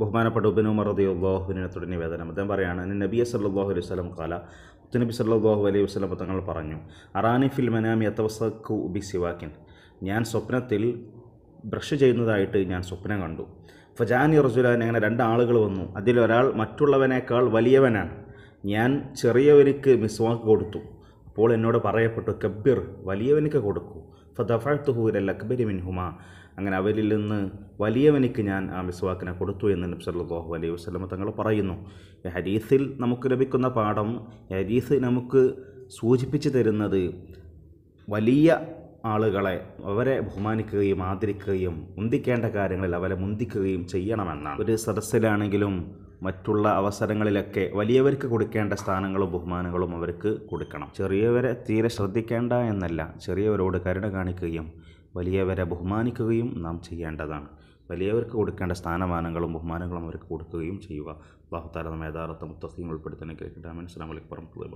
ബഹുമാനപ്പെട്ട ഉപനുമർ റദിയുള്ളാഹുവിനെ തുടങ്ങിയ വേദനം അദ്ദേഹം പറയുകയാണ് നബി സല്ലാഹു അലൈഹി വസ്ലം കാല നബി സല്ലാഹു അലൈഹി വസ്ലം തങ്ങൾ പറഞ്ഞു അറാനി ഫിൽ മനാമി അത്തവസഖു ബി സിവാക്കിൻ ഞാൻ സ്വപ്നത്തിൽ ബ്രഷ് ചെയ്യുന്നതായിട്ട് ഞാൻ സ്വപ്നം കണ്ടു ഫജാനി റസുലാൻ അങ്ങനെ രണ്ടാളുകൾ വന്നു അതിലൊരാൾ മറ്റുള്ളവനേക്കാൾ വലിയവനാണ് ഞാൻ ചെറിയവനിക്ക് മിസ്വാക്ക് കൊടുത്തു അപ്പോൾ എന്നോട് പറയപ്പെട്ടു കബ്ബിർ വലിയവനിക്ക് കൊടുക്കൂ ഫതഫഴത്തുഹൂര ലക്ബരി മിൻഹുമ അങ്ങനെ അവരിൽ നിന്ന് വലിയവനിക്ക് ഞാൻ ആ മിസ്വാക്കിനെ കൊടുത്തു എന്ന് നബി സല്ലാഹു അലൈഹി വസ്ലമ തങ്ങൾ പറയുന്നു ഹരീസിൽ നമുക്ക് ലഭിക്കുന്ന പാഠം ഹരീസ് നമുക്ക് സൂചിപ്പിച്ചു തരുന്നത് വലിയ ആളുകളെ അവരെ ബഹുമാനിക്കുകയും ആദരിക്കുകയും മുന്തിക്കേണ്ട കാര്യങ്ങളിൽ അവരെ മുന്തിക്കുകയും ചെയ്യണമെന്നാണ് ഒരു സദസ്സിലാണെങ്കിലും മറ്റുള്ള അവസരങ്ങളിലൊക്കെ വലിയവർക്ക് കൊടുക്കേണ്ട സ്ഥാനങ്ങളും ബഹുമാനങ്ങളും അവർക്ക് കൊടുക്കണം ചെറിയവരെ തീരെ ശ്രദ്ധിക്കേണ്ട എന്നല്ല ചെറിയവരോട് കരുണ കാണിക്കുകയും വലിയവരെ ബഹുമാനിക്കുകയും നാം ചെയ്യേണ്ടതാണ് വലിയവർക്ക് കൊടുക്കേണ്ട സ്ഥാനമാനങ്ങളും ബഹുമാനങ്ങളും അവർക്ക് കൊടുക്കുകയും ചെയ്യുക അള്ളാഹു താല നമ്മെ യഥാർത്ഥ മുത്തസ്തീം ഉൾപ്പെടുത്തുന്ന കേൾക്കട്ടെ അമീൻ അസ്ലാം വലിക്കും